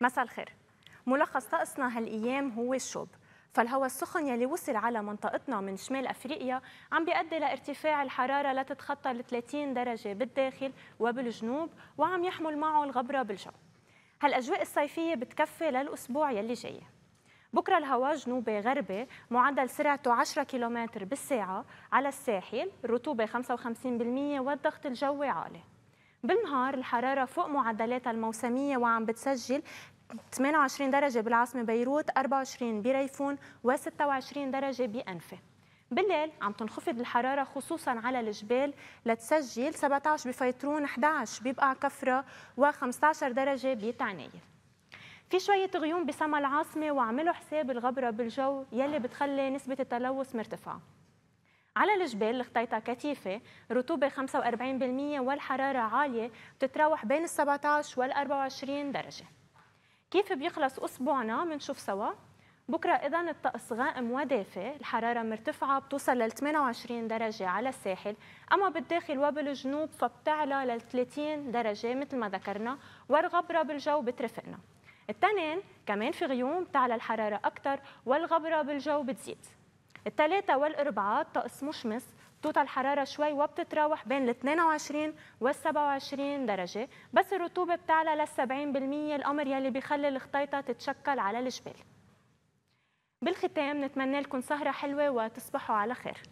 مساء الخير ملخص طقسنا هالايام هو الشوب فالهواء السخن يلي وصل على منطقتنا من شمال افريقيا عم بيؤدي لارتفاع الحراره لتتخطى ال 30 درجه بالداخل وبالجنوب وعم يحمل معه الغبره بالجو. هالاجواء الصيفيه بتكفي للاسبوع يلي جاي. بكره الهواء جنوبي غربي معدل سرعته 10 كيلومتر بالساعه على الساحل، رطوبه 55% والضغط الجوي عالي. بالنهار الحرارة فوق معدلاتها الموسمية وعم بتسجل 28 درجة بالعاصمة بيروت 24 بريفون و26 درجة بأنفة بالليل عم تنخفض الحرارة خصوصا على الجبال لتسجل 17 بفيترون 11 ببقع كفرة و15 درجة بتعنية في شوية غيوم بسما العاصمة وعملوا حساب الغبرة بالجو يلي بتخلي نسبة التلوث مرتفعة على الجبال الخطيطه كثيفه رطوبه 45% والحراره عاليه بتتراوح بين ال 17 وال 24 درجه كيف بيخلص اسبوعنا بنشوف سوا بكرة إذا الطقس غائم ودافئ، الحرارة مرتفعة بتوصل لل 28 درجة على الساحل، أما بالداخل وبالجنوب فبتعلى لل 30 درجة مثل ما ذكرنا، والغبرة بالجو بترفقنا. التنين كمان في غيوم بتعلى الحرارة أكثر والغبرة بالجو بتزيد. الثلاثة والأربعة الطقس مشمس بتوطى الحرارة شوي وبتتراوح بين ال 22 وال 27 درجة بس الرطوبة بتعلى لل 70% الأمر يلي بيخلي الخطيطة تتشكل على الجبال بالختام نتمنى لكم سهرة حلوة وتصبحوا على خير